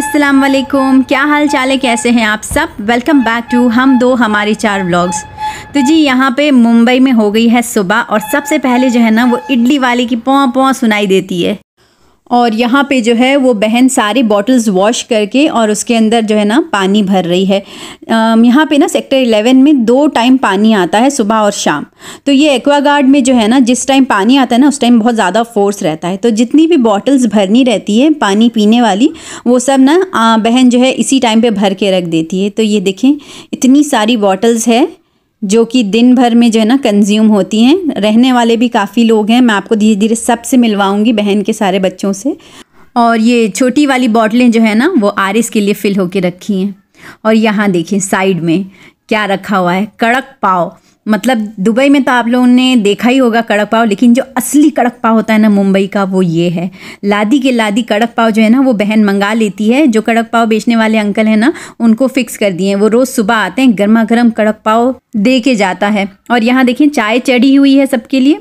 अस्सलाम वालेकुम क्या हाल चाल है कैसे हैं आप सब वेलकम बैक टू हम दो हमारे चार व्लॉग्स तो जी यहाँ पे मुंबई में हो गई है सुबह और सबसे पहले जो है ना वो इडली वाले की पौ पौ सुनाई देती है और यहाँ पे जो है वो बहन सारे बॉटल्स वॉश करके और उसके अंदर जो है ना पानी भर रही है यहाँ पे ना सेक्टर 11 में दो टाइम पानी आता है सुबह और शाम तो ये एक्वागार्ड में जो है ना जिस टाइम पानी आता है ना उस टाइम बहुत ज़्यादा फोर्स रहता है तो जितनी भी बॉटल्स भरनी रहती है पानी पीने वाली वो सब ना बहन जो है इसी टाइम पर भर के रख देती है तो ये देखें इतनी सारी बॉटल्स है जो कि दिन भर में जो है ना कंज्यूम होती हैं रहने वाले भी काफ़ी लोग हैं मैं आपको धीरे धीरे सबसे मिलवाऊंगी बहन के सारे बच्चों से और ये छोटी वाली बॉटलें जो है ना वो आर के लिए फ़िल होके रखी हैं और यहाँ देखिए साइड में क्या रखा हुआ है कड़क पाव मतलब दुबई में तो आप लोगों ने देखा ही होगा कड़क पाव लेकिन जो असली कड़क पाव होता है ना मुंबई का वो ये है लादी के लादी कड़क पाव जो है ना वो बहन मंगा लेती है जो कड़क पाव बेचने वाले अंकल हैं ना उनको फिक्स कर दिए हैं वो रोज़ सुबह आते हैं गर्मा गर्म कड़क पाव दे के जाता है और यहाँ देखें चाय चढ़ी हुई है सबके लिए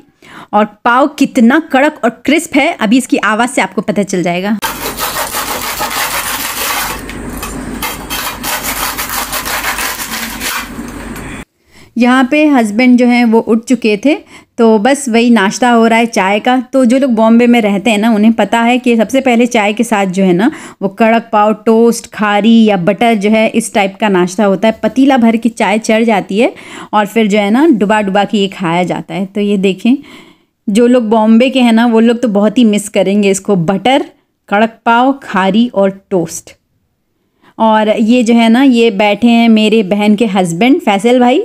और पाव कितना कड़क और क्रिस्प है अभी इसकी आवाज़ से आपको पता चल जाएगा यहाँ पे हस्बैंड जो हैं वो उठ चुके थे तो बस वही नाश्ता हो रहा है चाय का तो जो लोग बॉम्बे में रहते हैं ना उन्हें पता है कि सबसे पहले चाय के साथ जो है ना वो कड़क पाव टोस्ट खारी या बटर जो है इस टाइप का नाश्ता होता है पतीला भर की चाय चढ़ जाती है और फिर जो है ना डुबा डुबा के ये खाया जाता है तो ये देखें जो लोग बॉम्बे के हैं ना वो लोग तो बहुत ही मिस करेंगे इसको बटर कड़क पाव खारी और टोस्ट और ये जो है ना ये बैठे हैं मेरे बहन के हस्बैंड फैसल भाई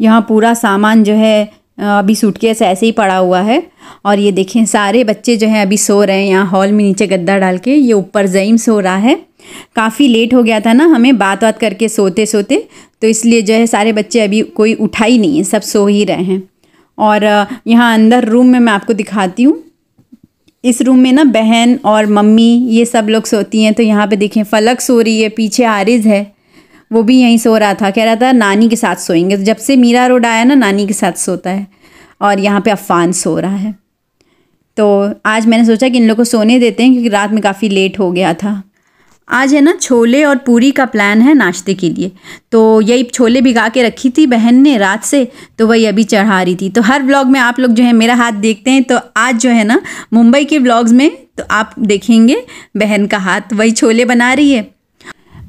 यहाँ पूरा सामान जो है अभी सूटकेस ऐसे ही पड़ा हुआ है और ये देखें सारे बच्चे जो हैं अभी सो रहे हैं यहाँ हॉल में नीचे गद्दा डाल के ये ऊपर जईम सो रहा है काफ़ी लेट हो गया था ना हमें बात बात करके सोते सोते तो इसलिए जो है सारे बच्चे अभी कोई उठा ही नहीं है सब सो ही रहे हैं और यहाँ अंदर रूम में मैं आपको दिखाती हूँ इस रूम में ना बहन और मम्मी ये सब लोग सोती हैं तो यहाँ पर देखें फलक सो रही है पीछे आरिज है वो भी यहीं सो रहा था कह रहा था नानी के साथ सोएंगे तो जब से मीरा रोड आया ना नानी के साथ सोता है और यहाँ पे अफान सो रहा है तो आज मैंने सोचा कि इन लोग को सोने देते हैं क्योंकि रात में काफ़ी लेट हो गया था आज है ना छोले और पूरी का प्लान है नाश्ते के लिए तो यही छोले भिगा के रखी थी बहन ने रात से तो वही अभी चढ़ा रही थी तो हर व्लॉग में आप लोग जो है मेरा हाथ देखते हैं तो आज जो है ना मुंबई के व्लॉग्स में तो आप देखेंगे बहन का हाथ वही छोले बना रही है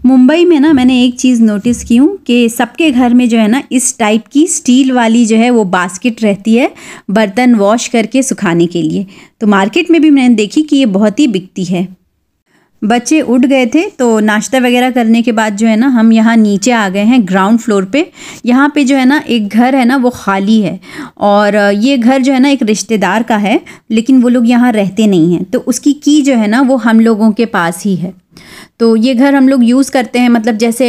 मुंबई में ना मैंने एक चीज़ नोटिस की हूँ कि सबके घर में जो है ना इस टाइप की स्टील वाली जो है वो बास्केट रहती है बर्तन वॉश करके सुखाने के लिए तो मार्केट में भी मैंने देखी कि ये बहुत ही बिकती है बच्चे उठ गए थे तो नाश्ता वगैरह करने के बाद जो है ना हम यहाँ नीचे आ गए हैं ग्राउंड फ्लोर पे यहाँ पे जो है ना एक घर है ना वो खाली है और ये घर जो है ना एक रिश्तेदार का है लेकिन वो लोग यहाँ रहते नहीं हैं तो उसकी की जो है ना वो हम लोगों के पास ही है तो ये घर हम लोग यूज़ करते हैं मतलब जैसे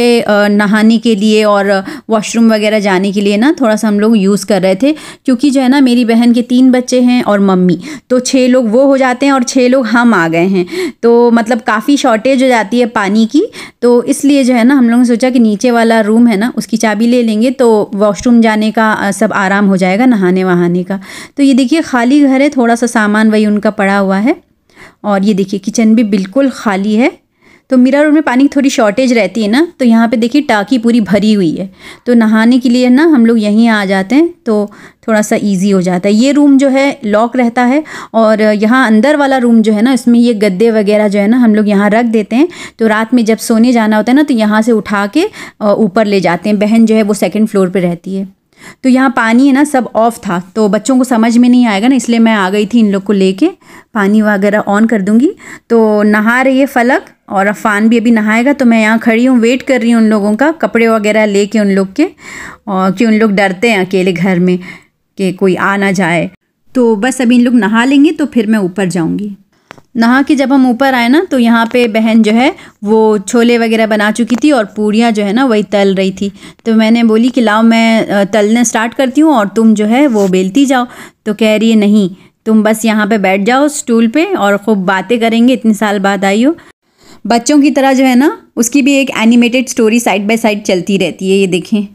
नहाने के लिए और वॉशरूम वगैरह जाने के लिए ना थोड़ा सा हम लोग यूज़ कर रहे थे क्योंकि जो है ना मेरी बहन के तीन बच्चे हैं और मम्मी तो छः लोग वो हो जाते हैं और छः लोग हम आ गए हैं तो मतलब काफ़ी शॉर्टेज हो जाती है पानी की तो इसलिए जो है ना हम लोगों ने सोचा कि नीचे वाला रूम है ना उसकी चाबी ले लेंगे तो वॉशरूम जाने का सब आराम हो जाएगा नहाने वहाने का तो ये देखिए खाली घर है थोड़ा सा सामान वही उनका पड़ा हुआ है और ये देखिए किचन भी बिल्कुल खाली है तो मीरा रोड में पानी की थोड़ी शॉर्टेज रहती है ना तो यहाँ पे देखिए टाकी पूरी भरी हुई है तो नहाने के लिए ना हम लोग यहीं आ जाते हैं तो थोड़ा सा इजी हो जाता है ये रूम जो है लॉक रहता है और यहाँ अंदर वाला रूम जो है ना इसमें ये गद्दे वगैरह जो है ना हम लोग यहाँ रख देते हैं तो रात में जब सोने जाना होता है ना तो यहाँ से उठा के ऊपर ले जाते हैं बहन जो है वो सेकेंड फ्लोर पर रहती है तो यहाँ पानी है ना सब ऑफ था तो बच्चों को समझ में नहीं आएगा ना इसलिए मैं आ गई थी इन लोग को लेके पानी वगैरह ऑन कर दूँगी तो नहा रही है फलक और अफान भी अभी नहाएगा तो मैं यहाँ खड़ी हूँ वेट कर रही हूँ उन लोगों का कपड़े वगैरह लेके उन लोग के और कि उन लोग डरते हैं अकेले घर में कि कोई आ ना जाए तो बस अभी इन लोग नहा लेंगे तो फिर मैं ऊपर जाऊँगी नहा के जब हम ऊपर आए ना तो यहाँ पे बहन जो है वो छोले वगैरह बना चुकी थी और पूड़ियाँ जो है ना वही तल रही थी तो मैंने बोली कि लाओ मैं तलने स्टार्ट करती हूँ और तुम जो है वो बेलती जाओ तो कह रही है नहीं तुम बस यहाँ पे बैठ जाओ स्टूल पे और खूब बातें करेंगे इतने साल बाद आई हो बच्चों की तरह जो है ना उसकी भी एक animated story side by side चलती रहती है ये देखें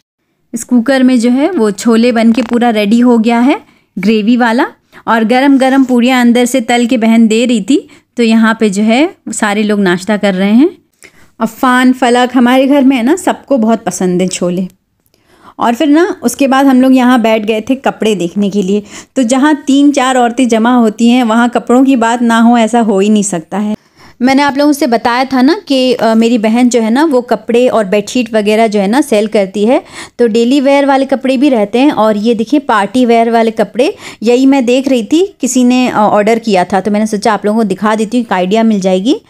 इस कुकर में जो है वो छोले बन के पूरा रेडी हो गया है ग्रेवी वाला और गरम गरम पूड़ियाँ अंदर से तल के बहन दे रही थी तो यहाँ पे जो है सारे लोग नाश्ता कर रहे हैं अफान फलक हमारे घर में है ना सबको बहुत पसंद है छोले और फिर ना उसके बाद हम लोग यहाँ बैठ गए थे कपड़े देखने के लिए तो जहाँ तीन चार औरतें जमा होती हैं वहाँ कपड़ों की बात ना हो ऐसा हो ही नहीं सकता है मैंने आप लोगों से बताया था ना कि मेरी बहन जो है ना वो कपड़े और बेडशीट वगैरह जो है ना सेल करती है तो डेली वेयर वाले कपड़े भी रहते हैं और ये देखिए पार्टी वेयर वाले कपड़े यही मैं देख रही थी किसी ने ऑर्डर किया था तो मैंने सोचा आप लोगों को दिखा देती हूँ एक आइडिया मिल जाएगी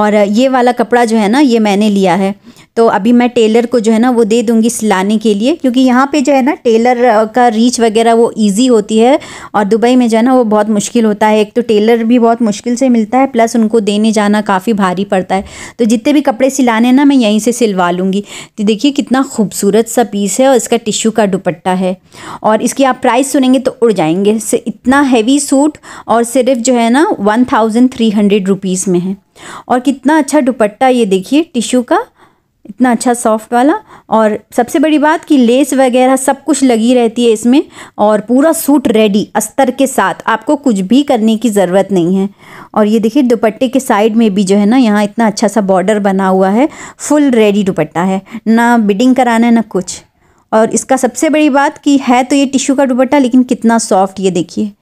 और ये वाला कपड़ा जो है ना ये मैंने लिया है तो अभी मैं टेलर को जो है ना वो दे दूँगी सिलाने के लिए क्योंकि यहाँ पर जो है ना टेलर का रीच वगैरह वो ईजी होती है और दुबई में जो है ना वो बहुत मुश्किल होता है एक तो टेलर भी बहुत मुश्किल से मिलता है प्लस उनको देने जाना करना काफ़ी भारी पड़ता है तो जितने भी कपड़े सिलाने ना मैं यहीं से सिलवा लूँगी तो देखिए कितना खूबसूरत सा पीस है और इसका टिश्यू का दुपट्टा है और इसकी आप प्राइस सुनेंगे तो उड़ जाएंगे इतना हैवी सूट और सिर्फ जो है ना one thousand three hundred rupees में है और कितना अच्छा दुपट्टा ये देखिए टिश्यू का इतना अच्छा सॉफ्ट वाला और सबसे बड़ी बात कि लेस वगैरह सब कुछ लगी रहती है इसमें और पूरा सूट रेडी अस्तर के साथ आपको कुछ भी करने की ज़रूरत नहीं है और ये देखिए दुपट्टे के साइड में भी जो है ना यहाँ इतना अच्छा सा बॉर्डर बना हुआ है फुल रेडी दुपट्टा है ना बिडिंग कराना है ना कुछ और इसका सबसे बड़ी बात कि है तो ये टिश्यू का दुपट्टा लेकिन कितना सॉफ्ट ये देखिए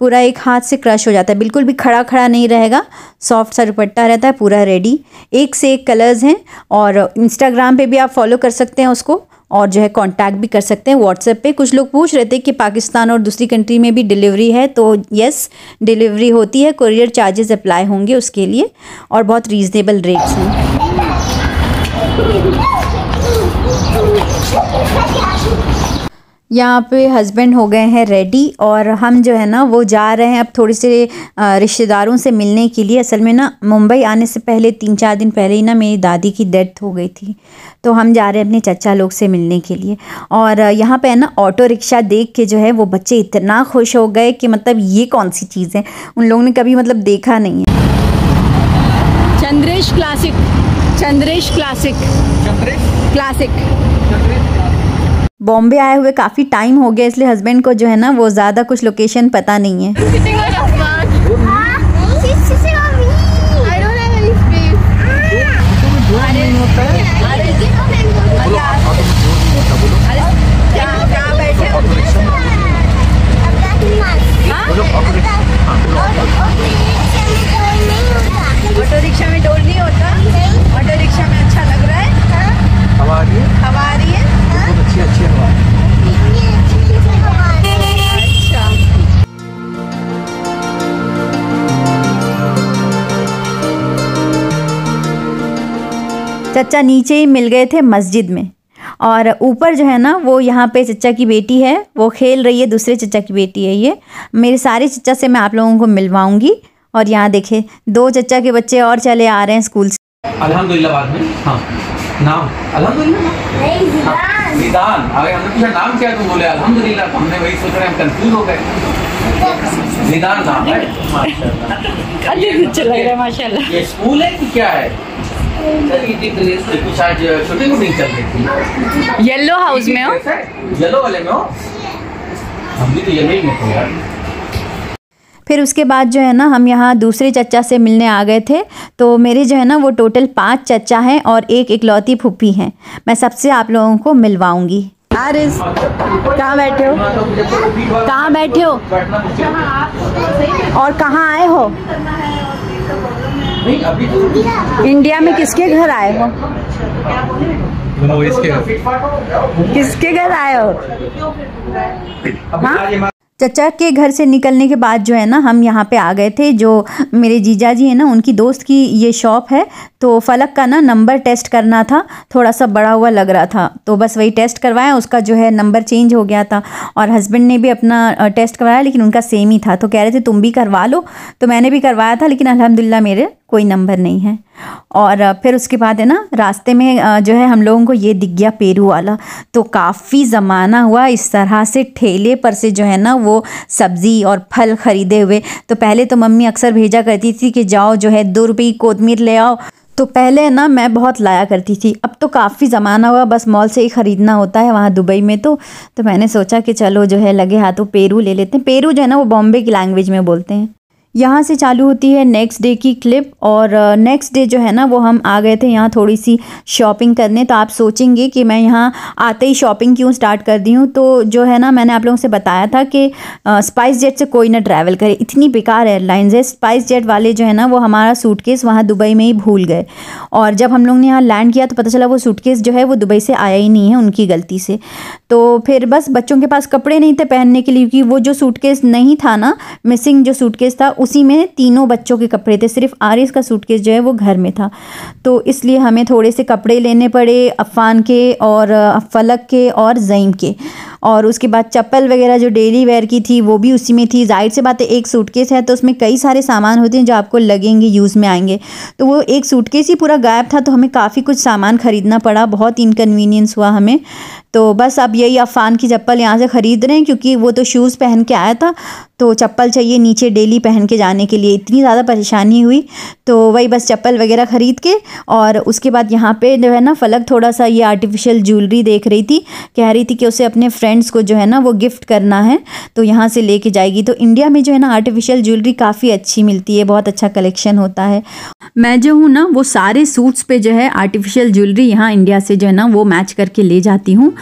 पूरा एक हाथ से क्रश हो जाता है बिल्कुल भी खड़ा खड़ा नहीं रहेगा सॉफ्ट सा दुपट्टा रहता है पूरा रेडी एक से एक कलर्स हैं और इंस्टाग्राम पे भी आप फॉलो कर सकते हैं उसको और जो है कांटेक्ट भी कर सकते हैं व्हाट्सएप पे कुछ लोग पूछ रहे थे कि पाकिस्तान और दूसरी कंट्री में भी डिलीवरी है तो यस डिलीवरी होती है कुरियर चार्जेस अप्लाई होंगे उसके लिए और बहुत रीज़नेबल रेट्स हैं यहाँ पे हस्बैंड हो गए हैं रेडी और हम जो है ना वो जा रहे हैं अब थोड़े से रिश्तेदारों से मिलने के लिए असल में ना मुंबई आने से पहले तीन चार दिन पहले ही ना मेरी दादी की डेथ हो गई थी तो हम जा रहे हैं अपने चचा लोग से मिलने के लिए और यहाँ पे है ना ऑटो रिक्शा देख के जो है वो बच्चे इतना खुश हो गए कि मतलब ये कौन सी चीज़ है उन लोगों ने कभी मतलब देखा नहीं है Chandresh classic Chandresh classic Chandresh classic Bombay आए हुए काफ़ी टाइम हो गया इसलिए हस्बैंड को जो है ना वो ज़्यादा कुछ लोकेशन पता नहीं है चचा नीचे ही मिल गए थे मस्जिद में और ऊपर जो है ना वो यहाँ पे चचा की बेटी है वो खेल रही है दूसरे चचा की बेटी है ये मेरे सारे चचा से मैं आप लोगों को मिलवाऊंगी और यहाँ देखे दो चचा के बच्चे और चले आ रहे हैं स्कूल से अलहमदुल्ला बाद में हाँ नाम अलहमदुल्ला निदान हाँ, नाम क्या तो बोले अलहमदुल्ला हमने वही सोच रहे हम कंफ्यूज हो गए निदान नाम है माशाल्लाह अच्छा लग रहा है माशाल्लाह ये स्कूल है कि क्या है येलो हाउस में हो येलो वाले में हो हम भी तो येलो में फिर उसके बाद जो है ना हम यहाँ दूसरे चचा से मिलने आ गए थे तो मेरे जो है ना वो टोटल पांच चचा हैं और एक इकलौती फूफी हैं मैं सबसे आप लोगों को मिलवाऊंगी आरिस हाँ, कहाँ बैठे हो हाँ, तो कहाँ बैठे हो और कहाँ आए हो इंडिया में किसके घर आए हो किसके घर आए हो हाँ? चचा के घर से निकलने के बाद जो है ना हम यहाँ पे आ गए थे जो मेरे जीजा जी हैं ना उनकी दोस्त की ये शॉप है तो फलक का ना नंबर टेस्ट करना था थोड़ा सा बड़ा हुआ लग रहा था तो बस वही टेस्ट करवाया उसका जो है नंबर चेंज हो गया था और हस्बैंड ने भी अपना टेस्ट करवाया लेकिन उनका सेम ही था तो कह रहे थे तुम भी करवा लो तो मैंने भी करवाया था लेकिन अलहमदिल्ला मेरे कोई नंबर नहीं है और फिर उसके बाद है ना रास्ते में जो है हम लोगों को ये दिख गया पेरू वाला तो काफ़ी ज़माना हुआ इस तरह से ठेले पर से जो है ना वो सब्ज़ी और फल ख़रीदे हुए तो पहले तो मम्मी अक्सर भेजा करती थी कि जाओ जो है दो रुपये की कोतमीर ले आओ तो पहले ना मैं बहुत लाया करती थी अब तो काफ़ी ज़माना हुआ बस मॉल से ही ख़रीदना होता है वहाँ दुबई में तो तो मैंने सोचा कि चलो जो है लगे हाथों पेरू ले लेते हैं पेरू जो है ना वो बॉम्बे की लैंग्वेज में बोलते हैं यहाँ से चालू होती है नेक्स्ट डे की क्लिप और नेक्स्ट uh, डे जो है ना वो हम आ गए थे यहाँ थोड़ी सी शॉपिंग करने तो आप सोचेंगे कि मैं यहाँ आते ही शॉपिंग क्यों स्टार्ट कर दी हूँ तो जो है ना मैंने आप लोगों से बताया था कि स्पाइस uh, जेट से कोई ना ट्रैवल करे इतनी बेकार एयरलाइंस है स्पाइस जेट वाले जो है ना वो हमारा सूटकेस वहाँ दुबई में ही भूल गए और जब हम लोग ने यहाँ लैंड किया तो पता चला वो सूटकेस जो है वो दुबई से आया ही नहीं है उनकी गलती से तो फिर बस बच्चों के पास कपड़े नहीं थे पहनने के लिए क्योंकि वो जो सूटकेस नहीं था ना मिसिंग जो सूटकेस था उसी में तीनों बच्चों के कपड़े थे सिर्फ आरिस का सूटकेस जो है वो घर में था तो इसलिए हमें थोड़े से कपड़े लेने पड़े अफ़ान के और फलक के और ज़ईम के और उसके बाद चप्पल वगैरह जो डेली वेयर की थी वो भी उसी में थी जाहिर से बात है एक सूटकेस है तो उसमें कई सारे सामान होते हैं जो आपको लगेंगे यूज़ में आएंगे तो वो एक सूटकेस ही पूरा गायब था तो हमें काफ़ी कुछ सामान ख़रीदना पड़ा बहुत इनकन्वीनियंस हुआ हमें तो बस अब यही अफ़ान की चप्पल यहाँ से ख़रीद रहे हैं क्योंकि वो तो शूज़ पहन के आया था तो चप्पल चाहिए नीचे डेली पहन के जाने के लिए इतनी ज़्यादा परेशानी हुई तो वही बस चप्पल वगैरह ख़रीद के और उसके बाद यहाँ पे जो है ना फलक थोड़ा सा ये आर्टिफिशियल ज्वेलरी देख रही थी कह रही थी कि उसे अपने फ्रेंड फ्रेंड्स को जो है ना वो गिफ्ट करना है तो यहाँ से लेके जाएगी तो इंडिया में जो है ना आर्टिफिशियल ज्वेलरी काफ़ी अच्छी मिलती है बहुत अच्छा कलेक्शन होता है मैं जो हूँ ना वो सारे सूट्स पे जो है आर्टिफिशियल ज्वेलरी यहाँ इंडिया से जो है ना वो मैच करके ले जाती हूँ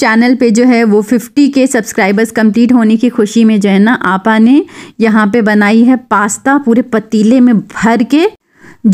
चैनल पे जो है वो फिफ्टी के सब्सक्राइबर्स कंप्लीट होने की खुशी में जो है ना आपा ने यहाँ पे बनाई है पास्ता पूरे पतीले में भर के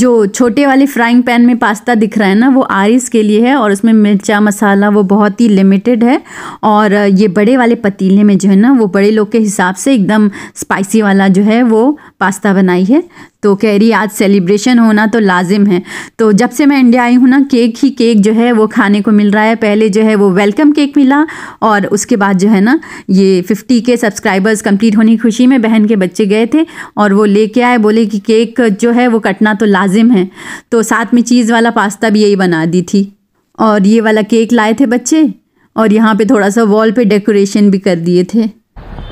जो छोटे वाले फ्राइंग पैन में पास्ता दिख रहा है ना वो आरिस के लिए है और उसमें मिर्चा मसाला वो बहुत ही लिमिटेड है और ये बड़े वाले पतीले में जो है ना वो बड़े लोग के हिसाब से एकदम स्पाइसी वाला जो है वो पास्ता बनाई है तो कह रही आज सेलिब्रेशन होना तो लाजिम है तो जब से मैं इंडिया आई हूँ ना केक ही केक जो है वो खाने को मिल रहा है पहले जो है वो वेलकम केक मिला और उसके बाद जो है ना ये फिफ्टी के सब्सक्राइबर्स कंप्लीट होने की खुशी में बहन के बच्चे गए थे और वो लेके आए बोले कि केक जो है वो कटना तो लाजिम है तो साथ में चीज़ वाला पास्ता भी यही बना दी थी और ये वाला केक लाए थे बच्चे और यहाँ पे थोड़ा सा वॉल पे डेकोरेशन भी कर दिए थे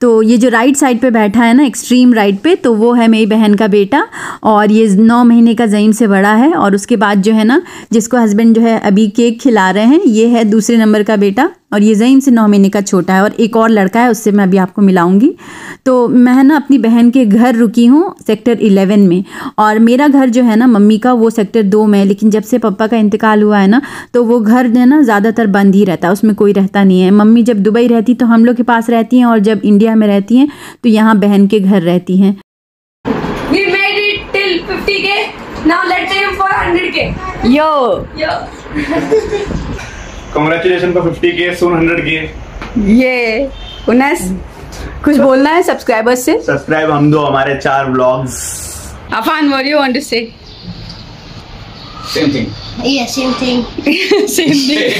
तो ये जो राइट साइड पे बैठा है ना एक्सट्रीम राइट पे तो वो है मेरी बहन का बेटा और ये नौ महीने का जईम से बड़ा है और उसके बाद जो है ना जिसको हस्बैंड जो है अभी केक खिला रहे हैं ये है दूसरे नंबर का बेटा और ये जईम से नौ महीने का छोटा है और एक और लड़का है उससे मैं अभी आपको मिलाऊंगी तो मैं ना अपनी बहन के घर रुकी हूँ सेक्टर इलेवन में और मेरा घर जो है ना मम्मी का वो सेक्टर दो में है लेकिन जब से पापा का इंतकाल हुआ है ना तो वो घर जो है ना ज़्यादातर बंद ही रहता है उसमें कोई रहता नहीं है मम्मी जब दुबई रहती तो हम लोग के पास रहती हैं और जब इंडिया में रहती हैं तो यहाँ बहन के घर रहती हैं कुछ बोलना है सब्सक्राइबर्स से सब्सक्राइब हम दो हमारे चार vlogs Affan whatever you want to say same thing Yeah, same thing. same thing.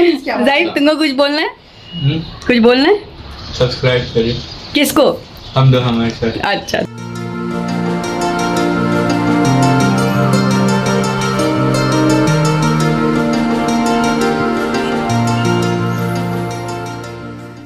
जाहिर तुमको कुछ बोलना है हम्म। कुछ बोलना है सब्सक्राइब करिए किसको हम दो हमारे साथ अच्छा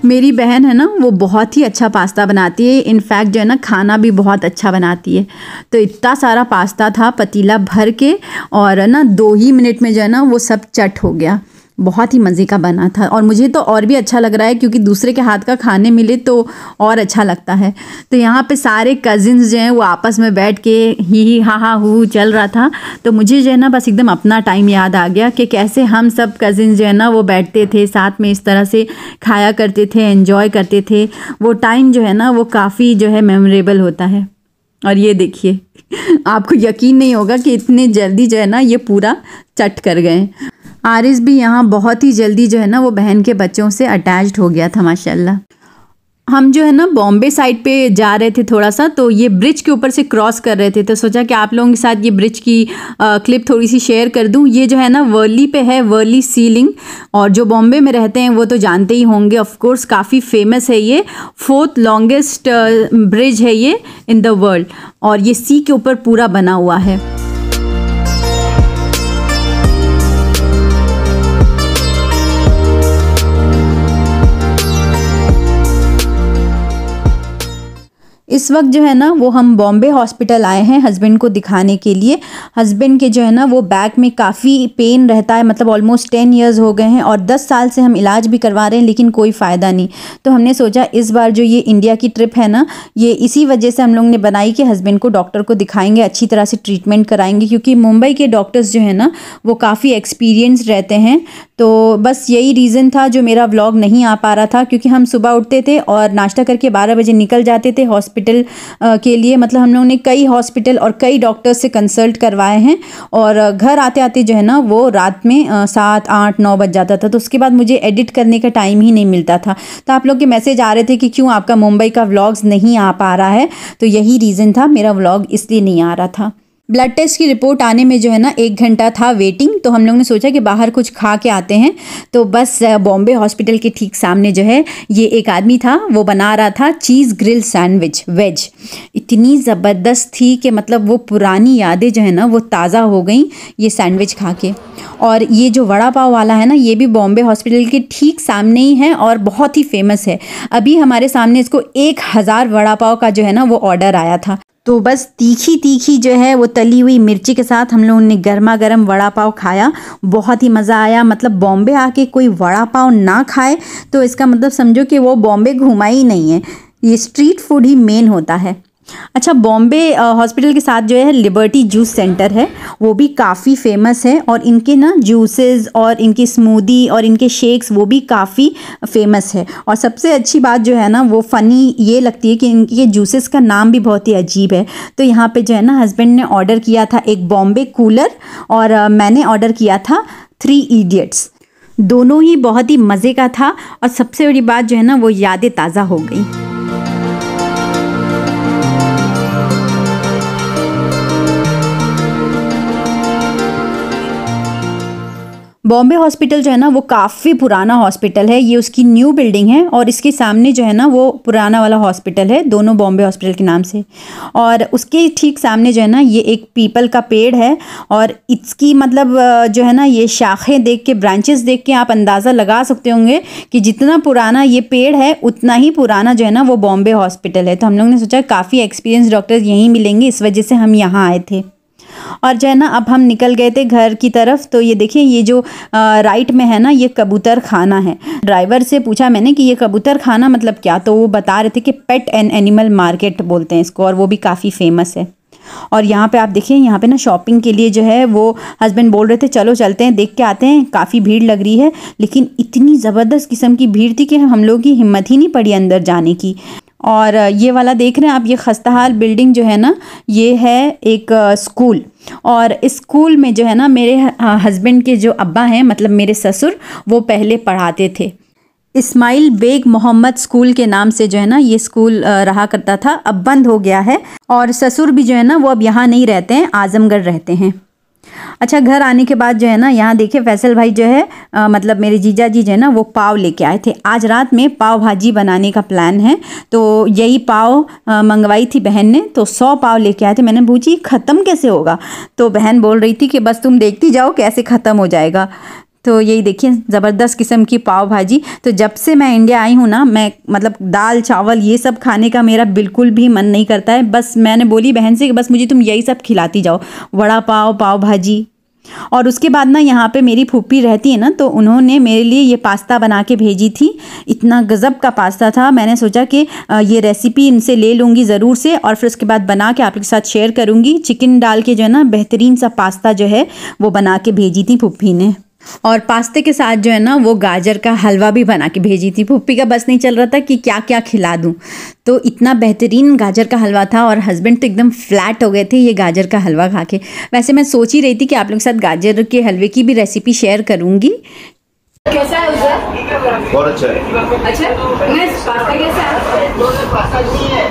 मेरी बहन है ना वो बहुत ही अच्छा पास्ता बनाती है इनफैक्ट जो है ना खाना भी बहुत अच्छा बनाती है तो इतना सारा पास्ता था पतीला भर के और ना दो ही मिनट में जो है ना वो सब चट हो गया बहुत ही मज़े का बना था और मुझे तो और भी अच्छा लग रहा है क्योंकि दूसरे के हाथ का खाने मिले तो और अच्छा लगता है तो यहाँ पे सारे कज़िन्स जो हैं वो आपस में बैठ के ही ही हा हा हु चल रहा था तो मुझे जो है ना बस एकदम अपना टाइम याद आ गया कि कैसे हम सब कज़िन्स जो है ना वो बैठते थे साथ में इस तरह से खाया करते थे इन्जॉय करते थे वो टाइम जो है ना वो काफ़ी जो है मेमोरेबल होता है और ये देखिए आपको यकीन नहीं होगा कि इतने जल्दी जो है ना ये पूरा चट कर गए आरिस भी यहाँ बहुत ही जल्दी जो है ना वो बहन के बच्चों से अटैच्ड हो गया था माशाल्लाह हम जो है ना बॉम्बे साइड पे जा रहे थे थोड़ा सा तो ये ब्रिज के ऊपर से क्रॉस कर रहे थे तो सोचा कि आप लोगों के साथ ये ब्रिज की आ, क्लिप थोड़ी सी शेयर कर दूं ये जो है ना वर्ली पे है वर्ली सीलिंग और जो बॉम्बे में रहते हैं वो तो जानते ही होंगे ऑफ कोर्स काफ़ी फेमस है ये फोर्थ लॉन्गेस्ट ब्रिज है ये इन द वर्ल्ड और ये सी के ऊपर पूरा बना हुआ है इस वक्त जो है ना वो हम बॉम्बे हॉस्पिटल आए हैं हस्बैंड को दिखाने के लिए हस्बैंड के जो है ना वो बैक में काफ़ी पेन रहता है मतलब ऑलमोस्ट टेन ईयर्स हो गए हैं और दस साल से हम इलाज भी करवा रहे हैं लेकिन कोई फ़ायदा नहीं तो हमने सोचा इस बार जो ये इंडिया की ट्रिप है ना ये इसी वजह से हम लोग ने बनाई कि हस्बैंड को डॉक्टर को दिखाएंगे अच्छी तरह से ट्रीटमेंट कराएंगे क्योंकि मुंबई के डॉक्टर्स जो है ना वो काफ़ी एक्सपीरियंस रहते हैं तो बस यही रीज़न था जो मेरा व्लॉग नहीं आ पा रहा था क्योंकि हम सुबह उठते थे और नाश्ता करके बारह बजे निकल जाते थे हॉस्पिटल हॉस्पिटल के लिए मतलब हम लोगों ने कई हॉस्पिटल और कई डॉक्टर्स से कंसल्ट करवाए हैं और घर आते आते जो है ना वो रात में सात आठ नौ बज जाता था तो उसके बाद मुझे एडिट करने का टाइम ही नहीं मिलता था तो आप लोग के मैसेज आ रहे थे कि क्यों आपका मुंबई का व्लॉग्स नहीं आ पा रहा है तो यही रीज़न था मेरा व्लॉग इसलिए नहीं आ रहा था ब्लड टेस्ट की रिपोर्ट आने में जो है ना एक घंटा था वेटिंग तो हम लोग ने सोचा कि बाहर कुछ खा के आते हैं तो बस बॉम्बे हॉस्पिटल के ठीक सामने जो है ये एक आदमी था वो बना रहा था चीज़ ग्रिल सैंडविच वेज इतनी ज़बरदस्त थी कि मतलब वो पुरानी यादें जो है ना वो ताज़ा हो गई ये सैंडविच खा के और ये जो वड़ा पाव वाला है ना ये भी बॉम्बे हॉस्पिटल के ठीक सामने ही है और बहुत ही फेमस है अभी हमारे सामने इसको एक हज़ार वड़ा पाव का जो है ना वो ऑर्डर आया था तो बस तीखी तीखी जो है वो तली हुई मिर्ची के साथ हम लोगों ने गर्मा गर्म वड़ा पाव खाया बहुत ही मज़ा आया मतलब बॉम्बे आके कोई वड़ा पाव ना खाए तो इसका मतलब समझो कि वो बॉम्बे घूमा ही नहीं है ये स्ट्रीट फूड ही मेन होता है अच्छा बॉम्बे हॉस्पिटल के साथ जो है लिबर्टी जूस सेंटर है वो भी काफ़ी फेमस है और इनके ना जूसेस और इनकी स्मूदी और इनके शेक्स वो भी काफ़ी फेमस है और सबसे अच्छी बात जो है ना वो फ़नी ये लगती है कि इनके जूसेस का नाम भी बहुत ही अजीब है तो यहाँ पे जो है ना हस्बैंड ने ऑर्डर किया था एक बॉम्बे कूलर और मैंने ऑर्डर किया था थ्री ईडियट्स दोनों ही बहुत ही मज़े का था और सबसे बड़ी बात जो है ना वो यादें ताज़ा हो गई बॉम्बे हॉस्पिटल जो है ना वो काफ़ी पुराना हॉस्पिटल है ये उसकी न्यू बिल्डिंग है और इसके सामने जो है ना वो पुराना वाला हॉस्पिटल है दोनों बॉम्बे हॉस्पिटल के नाम से और उसके ठीक सामने जो है ना ये एक पीपल का पेड़ है और इसकी मतलब जो है ना ये शाखें देख के ब्रांचेस देख के आप अंदाज़ा लगा सकते होंगे कि जितना पुराना ये पेड़ है उतना ही पुराना जो है ना वो बॉम्बे हॉस्पिटल है तो हम लोग ने सोचा काफ़ी एक्सपीरियंस डॉक्टर्स यहीं मिलेंगे इस वजह से हम यहाँ आए थे और जो है ना अब हम निकल गए थे घर की तरफ तो ये देखिए ये जो आ, राइट में है ना ये कबूतर खाना है ड्राइवर से पूछा मैंने कि ये कबूतर खाना मतलब क्या तो वो बता रहे थे कि पेट एंड एनिमल मार्केट बोलते हैं इसको और वो भी काफ़ी फेमस है और यहाँ पे आप देखिए यहाँ पे ना शॉपिंग के लिए जो है वो हस्बैंड बोल रहे थे चलो चलते हैं देख के आते हैं काफ़ी भीड़ लग रही है लेकिन इतनी ज़बरदस्त किस्म की भीड़ थी कि हम लोगों की हिम्मत ही नहीं पड़ी अंदर जाने की और ये वाला देख रहे हैं आप ये खस्ताहाल बिल्डिंग जो है ना ये है एक स्कूल और स्कूल में जो है ना मेरे हस्बैंड के जो अब्बा हैं मतलब मेरे ससुर वो पहले पढ़ाते थे इस्माइल बेग मोहम्मद स्कूल के नाम से जो है ना ये स्कूल रहा करता था अब बंद हो गया है और ससुर भी जो है ना वो अब यहाँ नहीं रहते हैं आजमगढ़ रहते हैं अच्छा घर आने के बाद जो है ना यहाँ देखिए फैसल भाई जो है आ, मतलब मेरे जीजा जी जो है ना वो पाव लेके आए थे आज रात में पाव भाजी बनाने का प्लान है तो यही पाव मंगवाई थी बहन ने तो सौ पाव लेके आए थे मैंने पूछी ख़त्म कैसे होगा तो बहन बोल रही थी कि बस तुम देखती जाओ कैसे ख़त्म हो जाएगा तो यही देखिए ज़बरदस्त किस्म की पाव भाजी तो जब से मैं इंडिया आई हूँ ना मैं मतलब दाल चावल ये सब खाने का मेरा बिल्कुल भी मन नहीं करता है बस मैंने बोली बहन से कि बस मुझे तुम यही सब खिलाती जाओ वड़ा पाव पाव भाजी और उसके बाद ना यहाँ पे मेरी फूफी रहती है ना तो उन्होंने मेरे लिए ये पास्ता बना के भेजी थी इतना गज़ब का पास्ता था मैंने सोचा कि ये रेसिपी इनसे ले लूँगी ज़रूर से और फिर उसके बाद बना के आपके साथ शेयर करूँगी चिकन डाल के जो है ना बेहतरीन सा पास्ता जो है वो बना के भेजी थी फूफी ने और पास्ते के साथ जो है ना वो गाजर का हलवा भी बना के भेजी थी पुप्पी का बस नहीं चल रहा था कि क्या क्या खिला दूँ तो इतना बेहतरीन गाजर का हलवा था और हस्बैंड तो एकदम फ्लैट हो गए थे ये गाजर का हलवा खा के वैसे मैं सोच ही रही थी कि आप लोग के साथ गाजर के हलवे की भी रेसिपी शेयर करूँगी कैसा है उधर बहुत अच्छा है अच्छा पास्ता कैसा है पास्ता नहीं है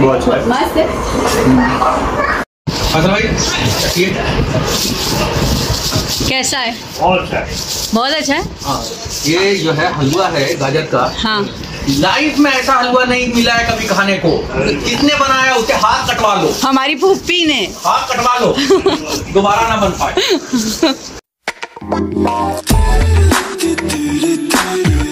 बहुत अच्छा है मस्त है हम्म। कैसा है बहुत अच्छा है अच्छा हाँ, ये जो है हलवा है गाजर का हाँ लाइफ में ऐसा हलवा नहीं मिला है कभी खाने को किसने बनाया उसे हाथ कटवा लो हमारी पुप्पी ने हाथ कटवा लो दोबारा ना बन पाए